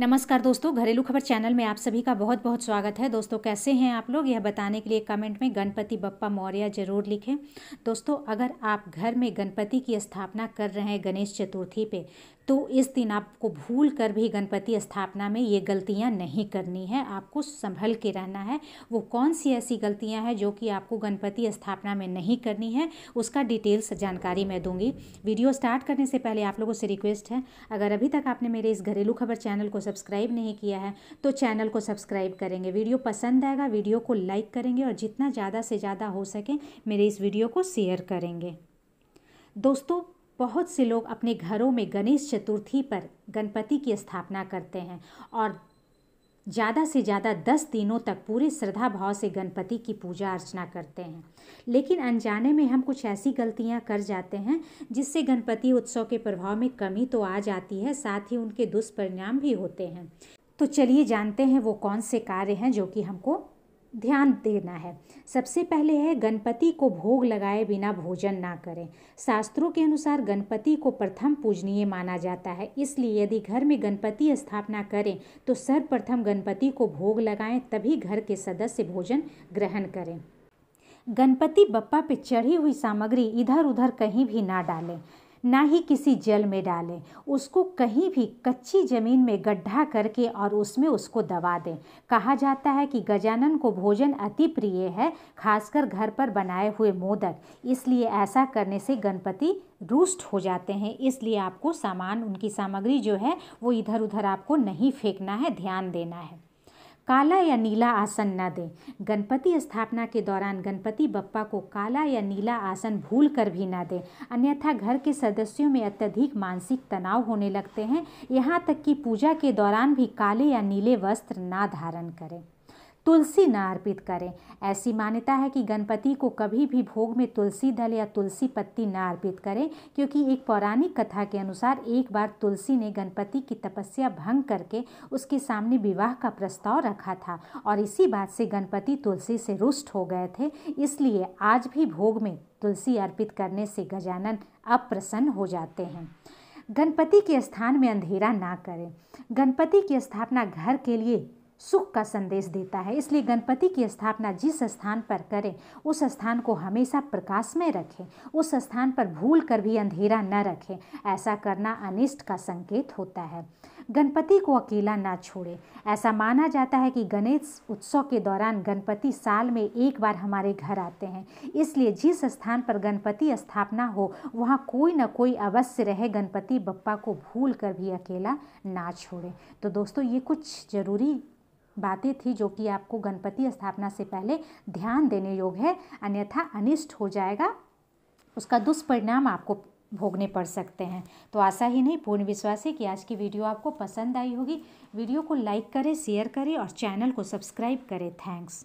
नमस्कार दोस्तों घरेलू खबर चैनल में आप सभी का बहुत बहुत स्वागत है दोस्तों कैसे हैं आप लोग यह बताने के लिए कमेंट में गणपति बप्पा मौर्य जरूर लिखें दोस्तों अगर आप घर में गणपति की स्थापना कर रहे हैं गणेश चतुर्थी पे तो इस दिन आपको भूल कर भी गणपति स्थापना में ये गलतियाँ नहीं करनी है आपको संभल के रहना है वो कौन सी ऐसी गलतियाँ हैं जो कि आपको गणपति स्थापना में नहीं करनी है उसका डिटेल्स जानकारी मैं दूंगी वीडियो स्टार्ट करने से पहले आप लोगों से रिक्वेस्ट है अगर अभी तक आपने मेरे इस घरेलू खबर चैनल को सब्सक्राइब नहीं किया है तो चैनल को सब्सक्राइब करेंगे वीडियो पसंद आएगा वीडियो को लाइक करेंगे और जितना ज़्यादा से ज़्यादा हो सके मेरे इस वीडियो को शेयर करेंगे दोस्तों बहुत से लोग अपने घरों में गणेश चतुर्थी पर गणपति की स्थापना करते हैं और ज़्यादा से ज़्यादा दस दिनों तक पूरे श्रद्धा भाव से गणपति की पूजा अर्चना करते हैं लेकिन अनजाने में हम कुछ ऐसी गलतियां कर जाते हैं जिससे गणपति उत्सव के प्रभाव में कमी तो आ जाती है साथ ही उनके दुष्परिणाम भी होते हैं तो चलिए जानते हैं वो कौन से कार्य हैं जो कि हमको ध्यान देना है सबसे पहले है गणपति को भोग लगाए बिना भोजन ना करें शास्त्रों के अनुसार गणपति को प्रथम पूजनीय माना जाता है इसलिए यदि घर में गणपति स्थापना करें तो सर्वप्रथम गणपति को भोग लगाएं तभी घर के सदस्य भोजन ग्रहण करें गणपति बप्पा पे चढ़ी हुई सामग्री इधर उधर कहीं भी ना डालें ना ही किसी जल में डालें उसको कहीं भी कच्ची ज़मीन में गड्ढा करके और उसमें उसको दबा दें कहा जाता है कि गजानन को भोजन अति प्रिय है खासकर घर पर बनाए हुए मोदक इसलिए ऐसा करने से गणपति रुष्ट हो जाते हैं इसलिए आपको सामान उनकी सामग्री जो है वो इधर उधर आपको नहीं फेंकना है ध्यान देना है काला या नीला आसन न दें गणपति स्थापना के दौरान गणपति बप्पा को काला या नीला आसन भूल कर भी न दें अन्यथा घर के सदस्यों में अत्यधिक मानसिक तनाव होने लगते हैं यहाँ तक कि पूजा के दौरान भी काले या नीले वस्त्र ना धारण करें तुलसी न अर्पित करें ऐसी मान्यता है कि गणपति को कभी भी भोग में तुलसी दल या तुलसी पत्ती न अर्पित करें क्योंकि एक पौराणिक कथा के अनुसार एक बार तुलसी ने गणपति की तपस्या भंग करके उसके सामने विवाह का प्रस्ताव रखा था और इसी बात से गणपति तुलसी से रुष्ट हो गए थे इसलिए आज भी भोग में तुलसी अर्पित करने से गजानन अप्रसन्न हो जाते हैं गणपति के स्थान में अंधेरा ना करें गणपति की स्थापना घर के लिए सुख का संदेश देता है इसलिए गणपति की स्थापना जिस स्थान पर करें उस स्थान को हमेशा प्रकाश में रखें उस स्थान पर भूल कर भी अंधेरा न रखें ऐसा करना अनिष्ट का संकेत होता है गणपति को अकेला ना छोड़ें ऐसा माना जाता है कि गणेश उत्सव के दौरान गणपति साल में एक बार हमारे घर आते हैं इसलिए जिस स्थान पर गणपति स्थापना हो वहाँ कोई ना कोई अवश्य रहे गणपति बप्पा को भूल कर भी अकेला ना छोड़ें तो दोस्तों ये कुछ ज़रूरी बातें थी जो कि आपको गणपति स्थापना से पहले ध्यान देने योग है अन्यथा अनिष्ट हो जाएगा उसका दुष्परिणाम आपको भोगने पड़ सकते हैं तो आशा ही नहीं पूर्ण विश्वास है कि आज की वीडियो आपको पसंद आई होगी वीडियो को लाइक करें शेयर करें और चैनल को सब्सक्राइब करें थैंक्स